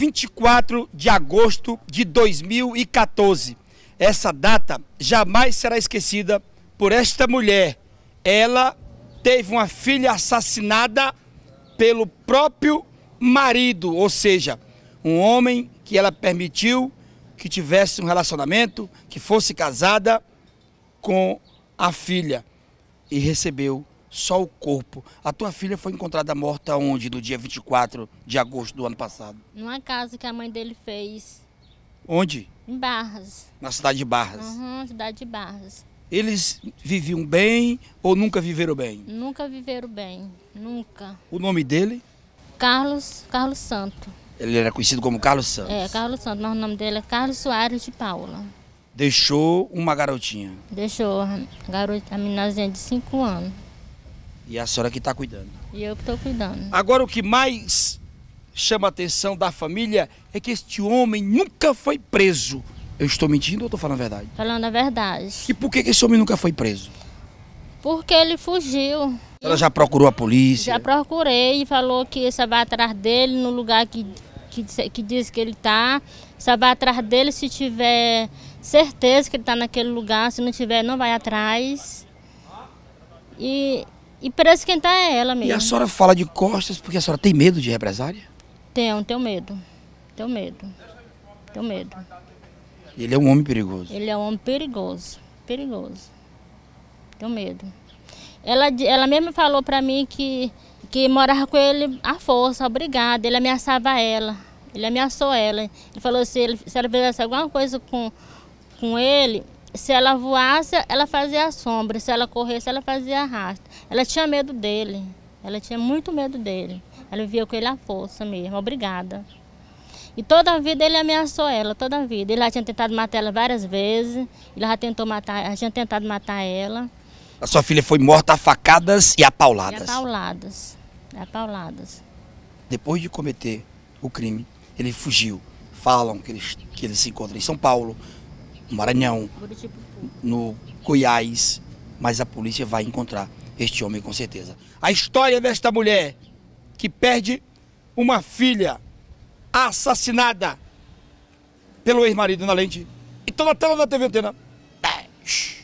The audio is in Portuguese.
24 de agosto de 2014. Essa data jamais será esquecida por esta mulher. Ela teve uma filha assassinada pelo próprio marido, ou seja, um homem que ela permitiu que tivesse um relacionamento, que fosse casada com a filha e recebeu só o corpo. A tua filha foi encontrada morta onde, do dia 24 de agosto do ano passado? Numa casa que a mãe dele fez. Onde? Em Barras. Na cidade de Barras? Uhum, cidade de Barras. Eles viviam bem ou nunca viveram bem? Nunca viveram bem, nunca. O nome dele? Carlos, Carlos Santo. Ele era conhecido como Carlos Santos? É, Carlos Santo. mas o nome dele é Carlos Soares de Paula. Deixou uma garotinha? Deixou, a, garota, a meninazinha de 5 anos. E a senhora que está cuidando. E eu estou cuidando. Agora, o que mais chama a atenção da família é que este homem nunca foi preso. Eu estou mentindo ou estou falando a verdade? Falando a verdade. E por que, que esse homem nunca foi preso? Porque ele fugiu. Ela já procurou a polícia? Já procurei e falou que só vai atrás dele no lugar que, que, que diz que ele está. Só vai atrás dele se tiver certeza que ele está naquele lugar. Se não tiver, não vai atrás. E e para esquentar é ela mesmo. E a senhora fala de costas porque a senhora tem medo de represária? Tenho, tenho medo. Tenho medo. Tenho medo. Ele é um homem perigoso. Ele é um homem perigoso. Perigoso. Tenho medo. Ela, ela mesma falou para mim que, que morava com ele à força, obrigada. Ele ameaçava ela. Ele ameaçou ela. Ele falou assim, se ela fizesse alguma coisa com, com ele, se ela voasse, ela fazia a sombra, se ela corresse, ela fazia arrasto. Ela tinha medo dele, ela tinha muito medo dele. Ela via com ele à força mesmo, obrigada. E toda a vida ele ameaçou ela, toda a vida. Ele já tinha tentado matar ela várias vezes, ele já, tentou matar, já tinha tentado matar ela. A sua filha foi morta a facadas e a pauladas. E a pauladas, a pauladas. Depois de cometer o crime, ele fugiu. Falam que ele, que ele se encontra em São Paulo, Maranhão, tipo no Goiás, mas a polícia vai encontrar este homem com certeza. A história desta mulher que perde uma filha assassinada pelo ex-marido na lente e toda a tela da TV Antena. É,